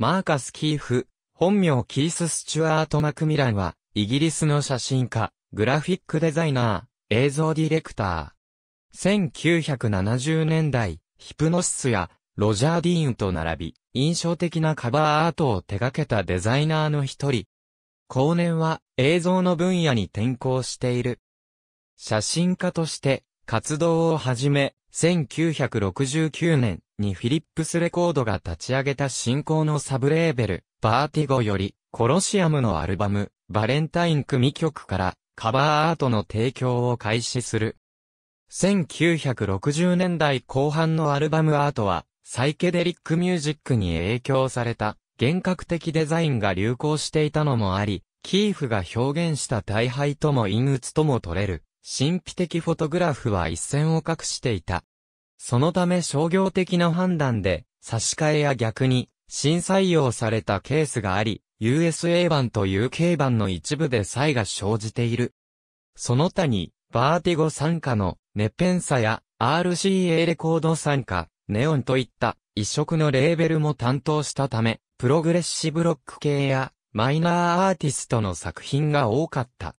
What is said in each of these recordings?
マーカス・キーフ、本名キース・スチュアート・マクミランは、イギリスの写真家、グラフィックデザイナー、映像ディレクター。1970年代、ヒプノシスやロジャー・ディーンと並び、印象的なカバーアートを手掛けたデザイナーの一人。後年は映像の分野に転向している。写真家として活動を始め、1969年にフィリップスレコードが立ち上げた新興のサブレーベル、バーティゴより、コロシアムのアルバム、バレンタイン組曲からカバーアートの提供を開始する。1960年代後半のアルバムアートは、サイケデリックミュージックに影響された、幻覚的デザインが流行していたのもあり、キーフが表現した大敗とも陰鬱とも取れる。神秘的フォトグラフは一線を画していた。そのため商業的な判断で、差し替えや逆に、新採用されたケースがあり、USA 版と UK 版の一部で差異が生じている。その他に、バーティゴ参加のネペンサや RCA レコード参加、ネオンといった異色のレーベルも担当したため、プログレッシブロック系やマイナーアーティストの作品が多かった。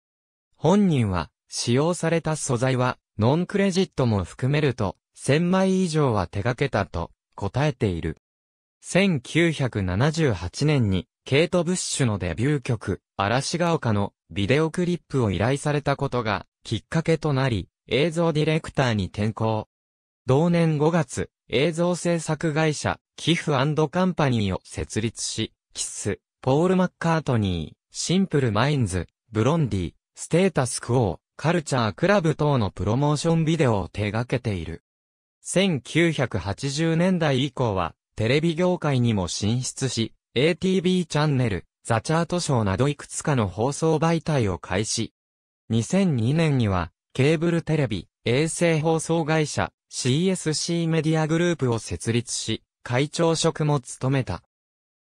本人は使用された素材は、ノンクレジットも含めると、1000枚以上は手掛けたと答えている。1978年に、ケイト・ブッシュのデビュー曲、嵐が丘のビデオクリップを依頼されたことがきっかけとなり、映像ディレクターに転向。同年5月、映像制作会社、キフカンパニーを設立し、キス、ポール・マッカートニー、シンプル・マインズ、ブロンディ、ステータス・クオー、カルチャークラブ等のプロモーションビデオを手掛けている。1980年代以降は、テレビ業界にも進出し、ATV チャンネル、ザチャートショーなどいくつかの放送媒体を開始。2002年には、ケーブルテレビ、衛星放送会社、CSC メディアグループを設立し、会長職も務めた。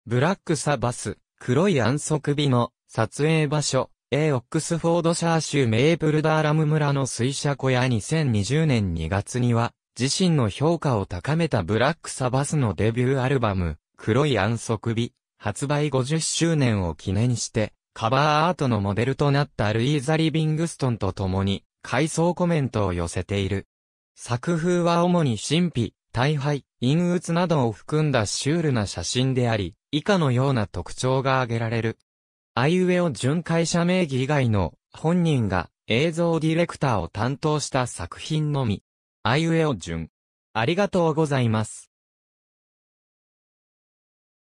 ブラックサバス、黒い安息日の撮影場所、A オックスフォードシャー州メープルダーラム村の水車小屋2020年2月には、自身の評価を高めたブラックサバスのデビューアルバム、黒い安息日、発売50周年を記念して、カバーアートのモデルとなったルイーザ・リビングストンと共に、回想コメントを寄せている。作風は主に神秘、大敗、陰鬱などを含んだシュールな写真であり、以下のような特徴が挙げられる。あいうえお準会社名義以外の本人が映像ディレクターを担当した作品のみ。あいうえお順。ありがとうございます。